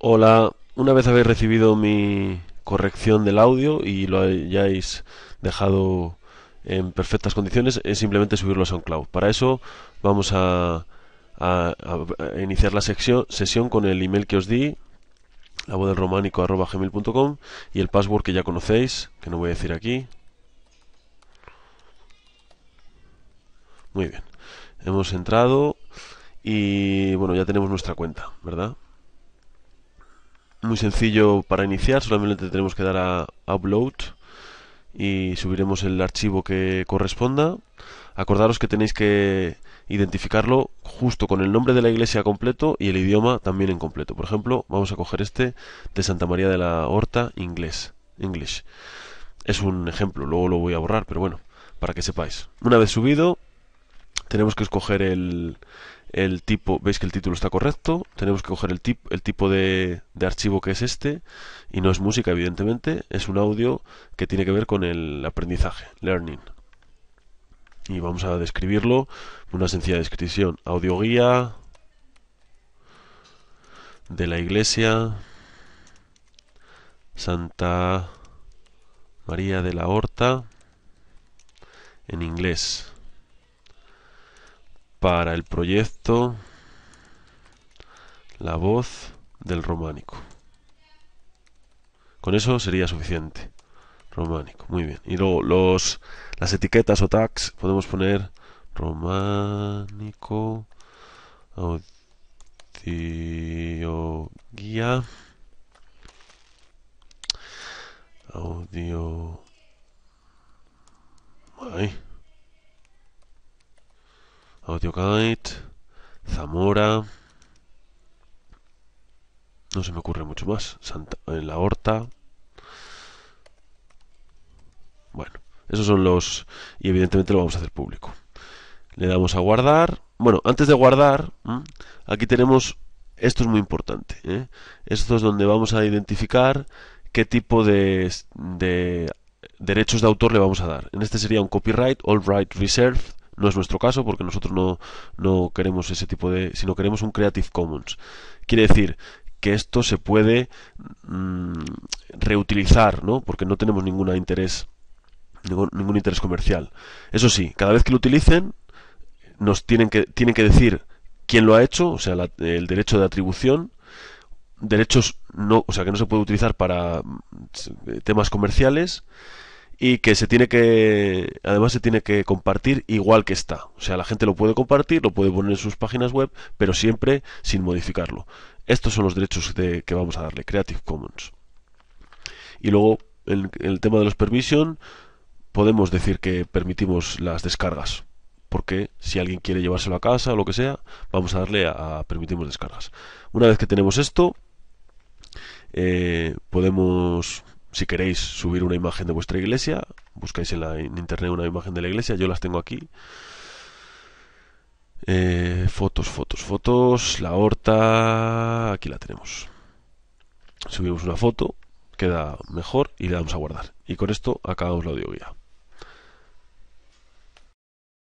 Hola, una vez habéis recibido mi corrección del audio y lo hayáis dejado en perfectas condiciones, es simplemente subirlo a SoundCloud. Para eso vamos a, iniciar la sección, sesión con el email que os di, la voz del gmail.com y el password que ya conocéis, que no voy a decir aquí. Muy bien, hemos entrado y bueno, ya tenemos nuestra cuenta, ¿verdad? muy sencillo para iniciar, solamente tenemos que dar a, upload y subiremos el archivo que corresponda. Acordaros que tenéis que identificarlo justo con el nombre de la iglesia completo y el idioma también en completo. Por ejemplo, vamos a coger este de Santa María de la Horta inglés, English. Es un ejemplo, luego lo voy a borrar, pero bueno, para que sepáis. Una vez subido, tenemos que escoger el, el tipo, veis que el título está correcto, tenemos que coger el, el tipo de, de, archivo que es este, y no es música evidentemente, es un audio que tiene que ver con el aprendizaje, learning. Y vamos a describirlo, una sencilla descripción, audio guía de la iglesia Santa María de la Horta en inglés para el proyecto La voz del románico. Con eso sería suficiente. Románico, muy bien. Y luego los, las etiquetas o tags podemos poner románico, audio guía, audio... Ahí. Guide, Zamora. No se me ocurre mucho más. en eh, la Horta. Bueno, esos son los... Y evidentemente lo vamos a hacer público. Le damos a guardar. Bueno, antes de guardar, aquí tenemos... Esto es muy importante. ¿eh? Esto es donde vamos a identificar qué tipo de, de derechos de autor le vamos a dar. En este sería un copyright, all right reserved. No es nuestro caso porque nosotros no, no queremos ese tipo de, sino queremos un Creative Commons. Quiere decir que esto se puede mm, reutilizar, ¿no? Porque no tenemos ningún interés, ningún, interés comercial. Eso sí, cada vez que lo utilicen, nos tienen que, tienen que decir quién lo ha hecho, o sea, el derecho de atribución, derechos no, o sea, que no se puede utilizar para mm, temas comerciales y que se tiene que además se tiene que compartir igual que está o sea la gente lo puede compartir lo puede poner en sus páginas web pero siempre sin modificarlo estos son los derechos que vamos a darle Creative Commons y luego el, el tema de los permission podemos decir que permitimos las descargas porque si alguien quiere llevárselo a casa o lo que sea vamos a darle a, permitimos descargas una vez que tenemos esto eh, podemos si queréis subir una imagen de vuestra iglesia, buscáis en, internet una imagen de la iglesia, yo las tengo aquí. Eh, fotos, fotos, fotos, la horta, aquí la tenemos. Subimos una foto, queda mejor y le damos a guardar. Y con esto acabamos la guía.